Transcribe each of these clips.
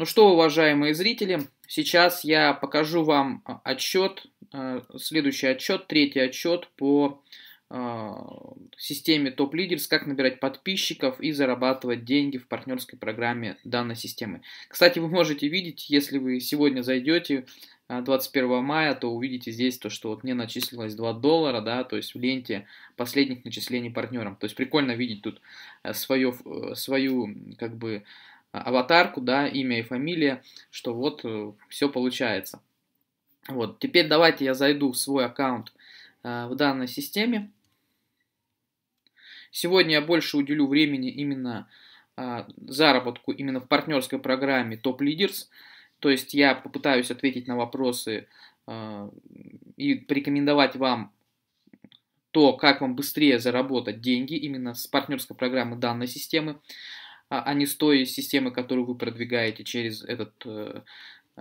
Ну что, уважаемые зрители, сейчас я покажу вам э, отчет, э, следующий отчет, третий отчет по э, системе Топ Leaders, как набирать подписчиков и зарабатывать деньги в партнерской программе данной системы. Кстати, вы можете видеть, если вы сегодня зайдете 21 мая, то увидите здесь то, что вот мне начислилось 2 доллара, да, то есть в ленте последних начислений партнерам. То есть прикольно видеть тут свое свою как бы, а, аватарку, да, имя и фамилия, что вот э, все получается. Вот, теперь давайте я зайду в свой аккаунт э, в данной системе. Сегодня я больше уделю времени именно а, заработку именно в партнерской программе Top Leaders. То есть я попытаюсь ответить на вопросы а, и порекомендовать вам то, как вам быстрее заработать деньги именно с партнерской программы данной системы. А, а не с той системы, которую вы продвигаете через этот э,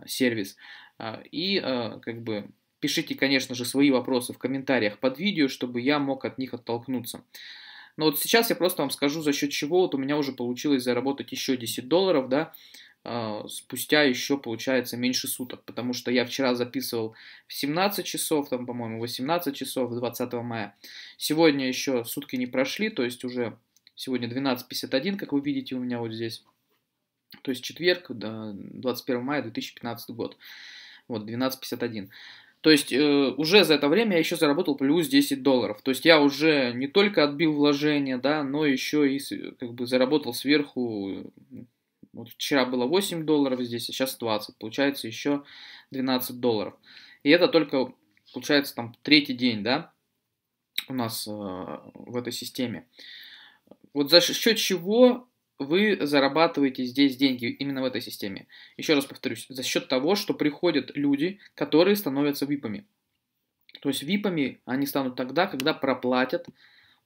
сервис. А, и э, как бы пишите, конечно же, свои вопросы в комментариях под видео, чтобы я мог от них оттолкнуться. Но вот сейчас я просто вам скажу, за счет чего вот у меня уже получилось заработать еще 10 долларов, да, спустя еще, получается, меньше суток, потому что я вчера записывал в 17 часов, там, по-моему, 18 часов 20 мая. Сегодня еще сутки не прошли, то есть уже Сегодня 12.51, как вы видите у меня вот здесь. То есть четверг, 21 мая 2015 год. Вот, 12.51. То есть э, уже за это время я еще заработал плюс 10 долларов. То есть я уже не только отбил вложение, да, но еще и как бы заработал сверху. Вот вчера было 8 долларов здесь, а сейчас 20. Получается еще 12 долларов. И это только, получается, там третий день, да, у нас э, в этой системе. Вот за счет чего вы зарабатываете здесь деньги именно в этой системе. Еще раз повторюсь, за счет того, что приходят люди, которые становятся випами. То есть випами они станут тогда, когда проплатят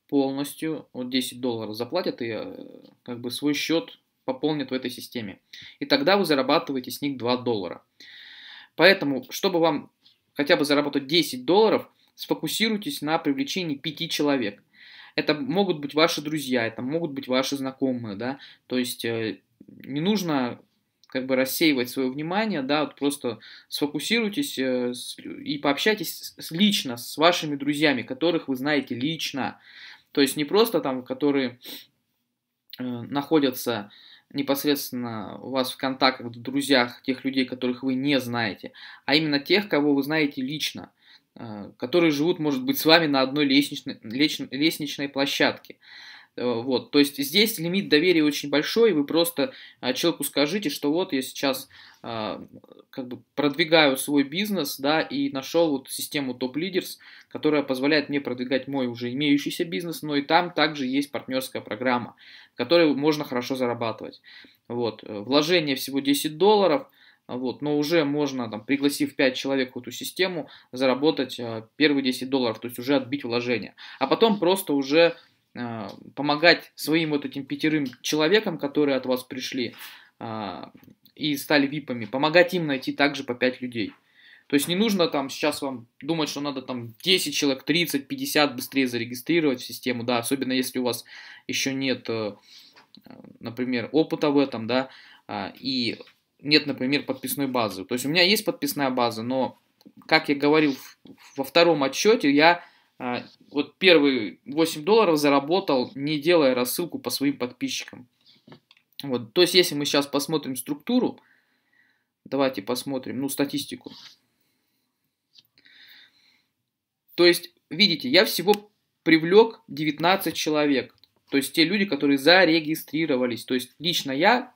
полностью, вот 10 долларов заплатят и э, как бы свой счет пополнят в этой системе. И тогда вы зарабатываете с них 2 доллара. Поэтому, чтобы вам хотя бы заработать 10 долларов, сфокусируйтесь на привлечении 5 человек. Это могут быть ваши друзья, это могут быть ваши знакомые, да, то есть э, не нужно как бы рассеивать свое внимание, да, вот просто сфокусируйтесь э, и пообщайтесь лично с вашими друзьями, которых вы знаете лично, то есть не просто там, которые э, находятся непосредственно у вас в контактах, в друзьях, тех людей, которых вы не знаете, а именно тех, кого вы знаете лично. А, которые живут, может быть, с вами на одной лестничной, лестничной площадке. Э, вот, то есть здесь лимит доверия очень большой, вы просто а, человеку скажите, что вот я сейчас а, как бы продвигаю свой бизнес, да, и нашел вот систему Top Leaders, которая позволяет мне продвигать мой уже имеющийся бизнес, но и там также есть партнерская программа, в которой можно хорошо зарабатывать. Вот, э, вложение всего 10 долларов – вот, но уже можно, там, пригласив 5 человек в эту систему, заработать э, первые 10 долларов, то есть уже отбить вложение. А потом просто уже э, помогать своим вот этим пятерым человекам, которые от вас пришли э, и стали випами, помогать им найти также по 5 людей. То есть не нужно там сейчас вам думать, что надо там 10 человек, 30, 50 быстрее зарегистрировать в систему, да, особенно если у вас еще нет, э, например, опыта в этом, да, и нет, например, подписной базы. То есть у меня есть подписная база, но, как я говорил во втором отчете, я а, вот первые 8 долларов заработал, не делая рассылку по своим подписчикам. Вот. То есть если мы сейчас посмотрим структуру, давайте посмотрим, ну, статистику. То есть, видите, я всего привлек 19 человек. То есть те люди, которые зарегистрировались. То есть лично я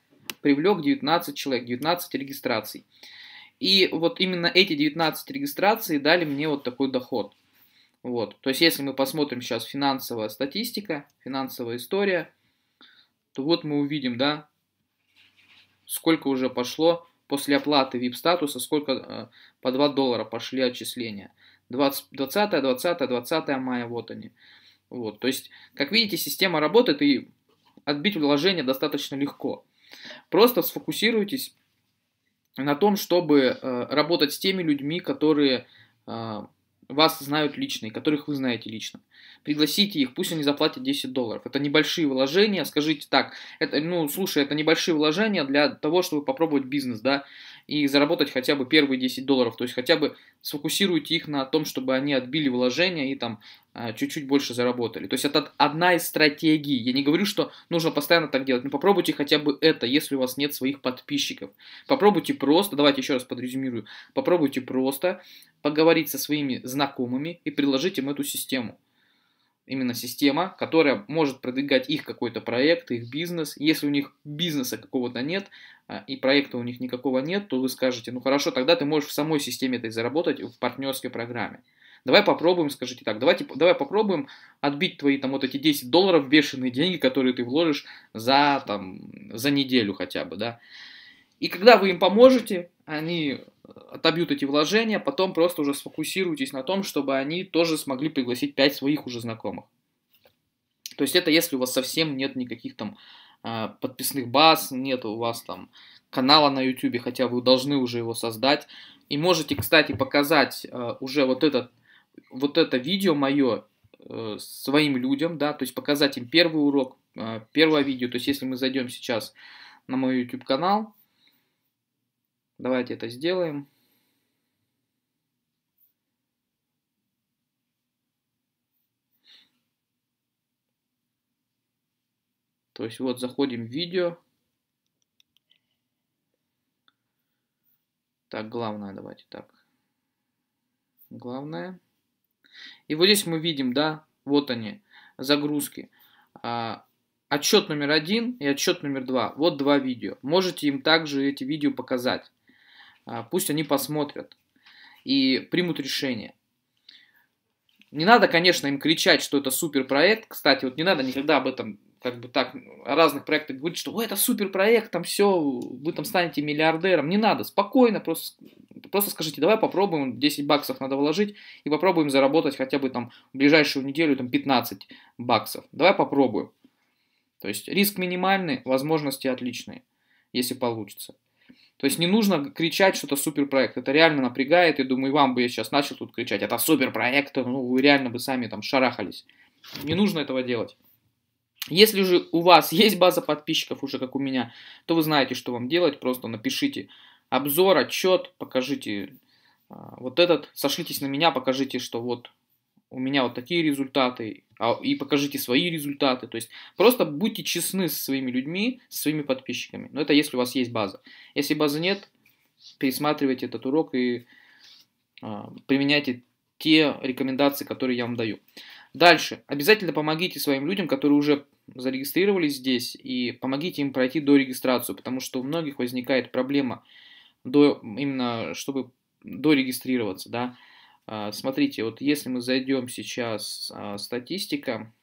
привлек 19 человек, 19 регистраций. И вот именно эти 19 регистраций дали мне вот такой доход. Вот. То есть, если мы посмотрим сейчас финансовая статистика, финансовая история, то вот мы увидим, да, сколько уже пошло после оплаты VIP-статуса, сколько э, по 2 доллара пошли отчисления. 20, 20, 20, 20 мая, вот они. Вот, то есть, как видите, система работает и отбить вложение достаточно легко. Просто сфокусируйтесь на том, чтобы э, работать с теми людьми, которые э, вас знают лично и которых вы знаете лично. Пригласите их, пусть они заплатят 10 долларов. Это небольшие вложения, скажите так, это, ну, слушай, это небольшие вложения для того, чтобы попробовать бизнес, да, и заработать хотя бы первые 10 долларов. То есть хотя бы сфокусируйте их на том, чтобы они отбили вложения и там а, чуть-чуть больше заработали. То есть это одна из стратегий. Я не говорю, что нужно постоянно так делать, но ну, попробуйте хотя бы это, если у вас нет своих подписчиков. Попробуйте просто, давайте еще раз подрезюмирую, попробуйте просто поговорить со своими знакомыми и предложить им эту систему именно система, которая может продвигать их какой-то проект, их бизнес. Если у них бизнеса какого-то нет, а, и проекта у них никакого нет, то вы скажете, ну хорошо, тогда ты можешь в самой системе это заработать в партнерской программе. Давай попробуем, скажите так, давайте, давай попробуем отбить твои там вот эти 10 долларов бешеные деньги, которые ты вложишь за там, за неделю хотя бы, да. И когда вы им поможете, они э, отобьют эти вложения, потом просто уже сфокусируйтесь на том, чтобы они тоже смогли пригласить 5 своих уже знакомых. То есть это если у вас совсем нет никаких там э, подписных баз, нет у вас там канала на YouTube, хотя вы должны уже его создать. И можете, кстати, показать э, уже вот, этот, вот это видео мое э, своим людям, да, то есть показать им первый урок, э, первое видео. То есть если мы зайдем сейчас на мой YouTube канал, Давайте это сделаем. То есть вот заходим в видео. Так, главное давайте так. Главное. И вот здесь мы видим, да, вот они, загрузки. А, отчет номер один и отчет номер два. Вот два видео. Можете им также эти видео показать. А, пусть они посмотрят и примут решение. Не надо, конечно, им кричать, что это суперпроект. Кстати, вот не надо никогда об этом как бы так о разных проектах говорить, что Ой, это суперпроект, там все, вы там станете миллиардером. Не надо, спокойно, просто, просто скажите, давай попробуем, 10 баксов надо вложить и попробуем заработать хотя бы там в ближайшую неделю там 15 баксов. Давай попробуем. То есть риск минимальный, возможности отличные, если получится. То есть не нужно кричать, что это суперпроект. Это реально напрягает. Я думаю, и вам бы я сейчас начал тут кричать, это суперпроект, ну вы реально бы сами там шарахались. Не нужно этого делать. Если же у вас есть база подписчиков, уже как у меня, то вы знаете, что вам делать. Просто напишите обзор, отчет, покажите а, вот этот, сошлитесь на меня, покажите, что вот у меня вот такие результаты, а, и покажите свои результаты. То есть просто будьте честны со своими людьми, со своими подписчиками. Но это если у вас есть база. Если базы нет, пересматривайте этот урок и э, применяйте те рекомендации, которые я вам даю. Дальше. Обязательно помогите своим людям, которые уже зарегистрировались здесь, и помогите им пройти до регистрацию, потому что у многих возникает проблема до, именно, чтобы дорегистрироваться, да, а, смотрите, вот если мы зайдем сейчас а, статистика,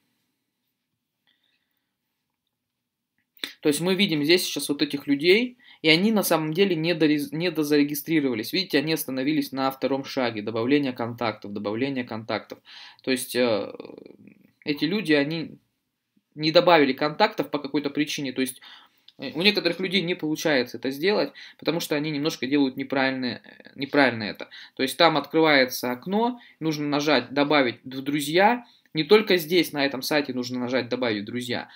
то есть мы видим здесь сейчас вот этих людей, и они на самом деле не, дорез... не дозарегистрировались. Видите, они остановились на втором шаге, добавление контактов, добавление контактов. То есть э, эти люди, они не добавили контактов по какой-то причине, то есть Э, у некоторых людей не получается это сделать, потому что они немножко делают неправильно, э, неправильно это. То есть там открывается окно, нужно нажать «Добавить в друзья». Не только здесь, на этом сайте, нужно нажать «Добавить в друзья»,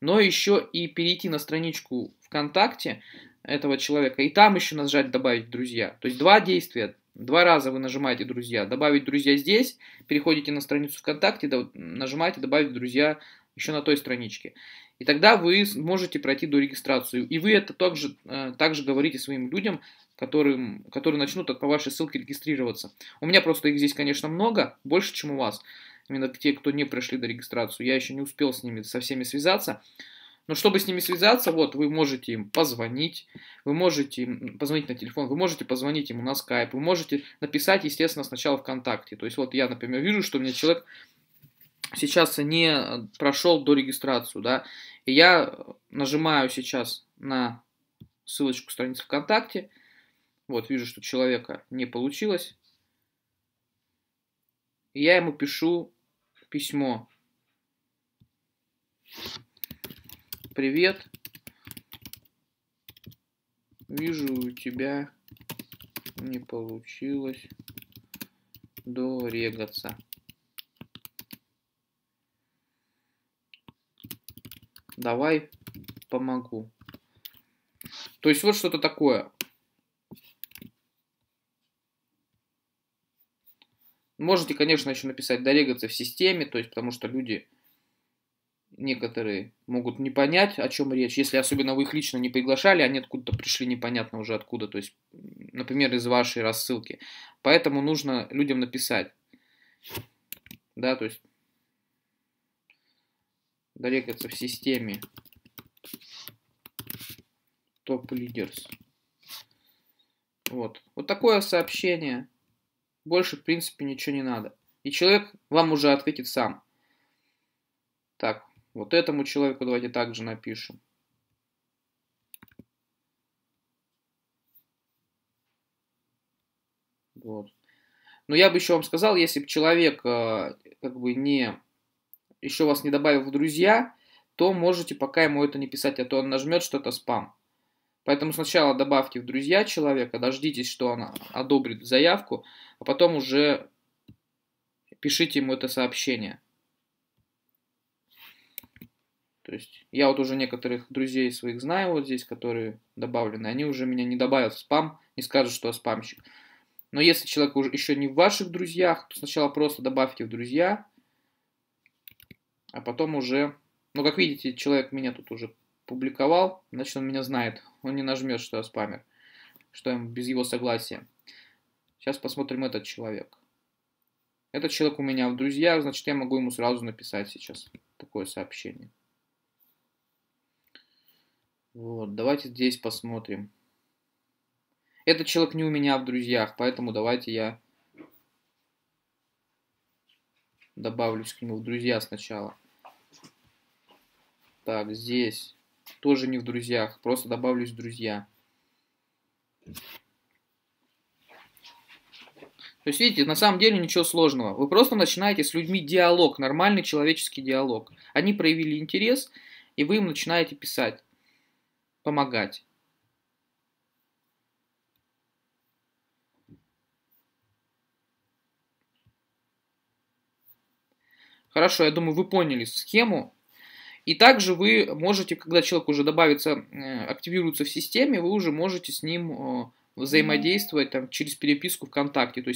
но еще и перейти на страничку ВКонтакте этого человека, и там еще нажать «Добавить в друзья». То есть два действия Два раза вы нажимаете «Друзья», «Добавить друзья» здесь, переходите на страницу ВКонтакте, нажимаете «Добавить друзья» еще на той страничке. И тогда вы можете пройти до регистрации, И вы это также, э, также говорите своим людям, которые которые начнут по вашей ссылке регистрироваться. У меня просто их здесь, конечно, много, больше, чем у вас. Именно те, кто не пришли до регистрации. Я еще не успел с ними, со всеми связаться. Но чтобы с ними связаться, вот, вы можете им позвонить, вы можете им позвонить на телефон, вы можете позвонить ему на скайп, вы можете написать, естественно, сначала ВКонтакте. То есть вот я, например, вижу, что у меня человек сейчас не прошел до регистрацию, да, и я нажимаю сейчас на ссылочку страницы ВКонтакте, вот, вижу, что человека не получилось, и я ему пишу письмо. Привет, вижу, у тебя не получилось дорегаться. давай помогу. То есть вот что-то такое. Можете, конечно, еще написать «дорегаться в системе», то есть потому что люди некоторые могут не понять, о чем речь. Если особенно вы их лично не приглашали, они откуда-то пришли непонятно уже откуда, то есть, например, из вашей рассылки. Поэтому нужно людям написать. Да, то есть Дорекаться в системе Топ Лидерс. Вот. Вот такое сообщение. Больше, в принципе, ничего не надо. И человек вам уже ответит сам. Так, вот этому человеку давайте также напишем. Вот. Но я бы еще вам сказал, если бы человек э, как бы не еще вас не добавил в друзья, то можете пока ему это не писать, а то он нажмет, что то спам. Поэтому сначала добавьте в друзья человека, дождитесь, что он одобрит заявку, а потом уже пишите ему это сообщение. То есть я вот уже некоторых друзей своих знаю вот здесь, которые добавлены, они уже меня не добавят в спам, не скажут, что я спамщик. Но если человек уже еще не в ваших друзьях, то сначала просто добавьте в друзья, а потом уже... Ну, как видите, человек меня тут уже публиковал, значит, он меня знает. Он не нажмет, что я спамер, что я без его согласия. Сейчас посмотрим этот человек. Этот человек у меня в друзьях, значит, я могу ему сразу написать сейчас такое сообщение. Вот, давайте здесь посмотрим. Этот человек не у меня в друзьях, поэтому давайте я добавлюсь к нему в друзья сначала. Так, здесь тоже не в друзьях, просто добавлюсь в друзья. То есть, видите, на самом деле ничего сложного. Вы просто начинаете с людьми диалог, нормальный человеческий диалог. Они проявили интерес, и вы им начинаете писать, помогать. Хорошо, я думаю, вы поняли схему. И также вы можете, когда человек уже добавится, э, активируется в системе, вы уже можете с ним э, взаимодействовать там, через переписку ВКонтакте. То есть